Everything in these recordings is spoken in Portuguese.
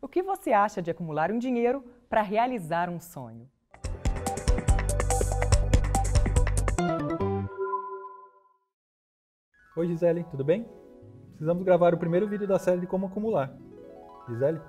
O que você acha de acumular um dinheiro para realizar um sonho? Oi Gisele, tudo bem? Precisamos gravar o primeiro vídeo da série de como acumular. Gisele,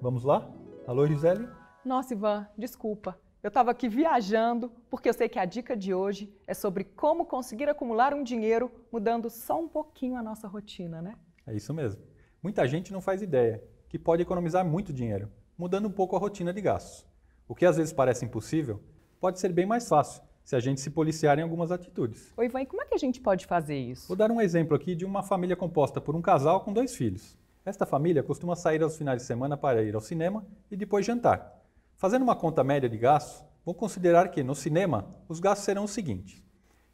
vamos lá? Alô Gisele? Nossa Ivan, desculpa. Eu estava aqui viajando porque eu sei que a dica de hoje é sobre como conseguir acumular um dinheiro mudando só um pouquinho a nossa rotina, né? É isso mesmo. Muita gente não faz ideia pode economizar muito dinheiro, mudando um pouco a rotina de gastos. O que às vezes parece impossível, pode ser bem mais fácil se a gente se policiar em algumas atitudes. Oi, Ivan, como é que a gente pode fazer isso? Vou dar um exemplo aqui de uma família composta por um casal com dois filhos. Esta família costuma sair aos finais de semana para ir ao cinema e depois jantar. Fazendo uma conta média de gastos, vou considerar que no cinema os gastos serão os seguintes: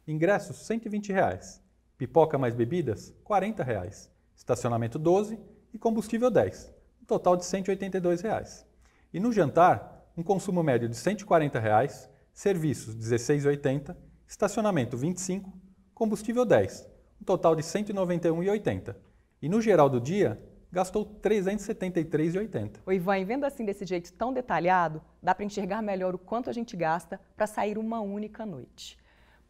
ingressos R$ 120, reais, pipoca mais bebidas R$ 40, reais, estacionamento 12 e combustível 10 um total de R$ 182. Reais. E no jantar, um consumo médio de R$ 140, reais, serviços R$ 16,80, estacionamento R$ 25, combustível 10, um total de R$ 191,80. E no geral do dia, gastou 373,80. O Ivan, e vendo assim desse jeito tão detalhado, dá para enxergar melhor o quanto a gente gasta para sair uma única noite.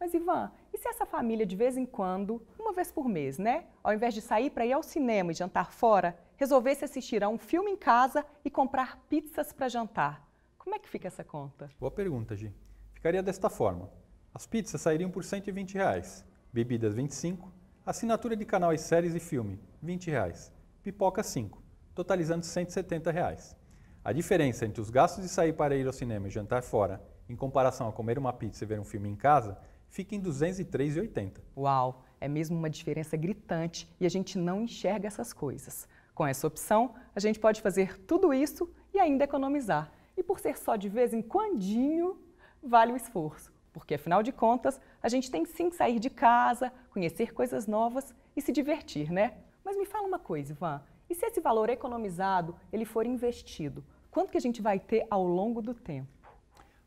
Mas Ivan, e se essa família de vez em quando, uma vez por mês, né? Ao invés de sair para ir ao cinema e jantar fora, resolvesse assistir a um filme em casa e comprar pizzas para jantar? Como é que fica essa conta? Boa pergunta, Gi. Ficaria desta forma. As pizzas sairiam por 120 reais, bebidas 25, assinatura de canal e séries e filme 20 reais, pipoca 5, totalizando 170 reais. A diferença entre os gastos de sair para ir ao cinema e jantar fora, em comparação a comer uma pizza e ver um filme em casa, fica em 203,80. Uau, é mesmo uma diferença gritante e a gente não enxerga essas coisas. Com essa opção, a gente pode fazer tudo isso e ainda economizar. E por ser só de vez em quando, vale o esforço, porque afinal de contas, a gente tem sim que sair de casa, conhecer coisas novas e se divertir, né? Mas me fala uma coisa, Ivan, e se esse valor economizado ele for investido, quanto que a gente vai ter ao longo do tempo?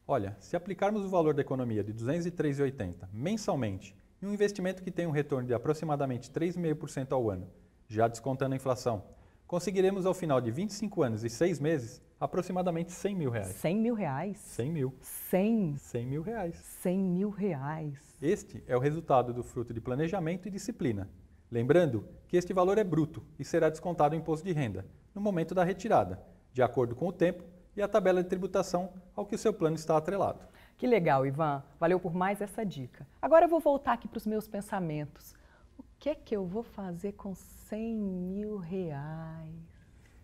Olha, se aplicarmos o valor da economia de 203,80 mensalmente em um investimento que tem um retorno de aproximadamente 3,5% ao ano, já descontando a inflação, conseguiremos ao final de 25 anos e 6 meses aproximadamente 100 mil reais. 100 mil reais? 100 mil. 100? 100 mil reais. 100 mil reais. Este é o resultado do fruto de planejamento e disciplina. Lembrando que este valor é bruto e será descontado o imposto de renda no momento da retirada, de acordo com o tempo e a tabela de tributação ao que o seu plano está atrelado. Que legal, Ivan. Valeu por mais essa dica. Agora eu vou voltar aqui para os meus pensamentos. O que é que eu vou fazer com 100 mil reais?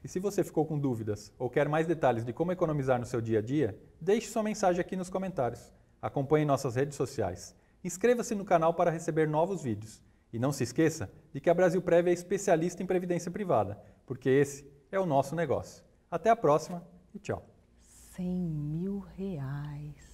E se você ficou com dúvidas ou quer mais detalhes de como economizar no seu dia a dia, deixe sua mensagem aqui nos comentários. Acompanhe nossas redes sociais. Inscreva-se no canal para receber novos vídeos. E não se esqueça de que a Brasil Prévia é especialista em previdência privada, porque esse é o nosso negócio. Até a próxima e tchau. 100 mil reais.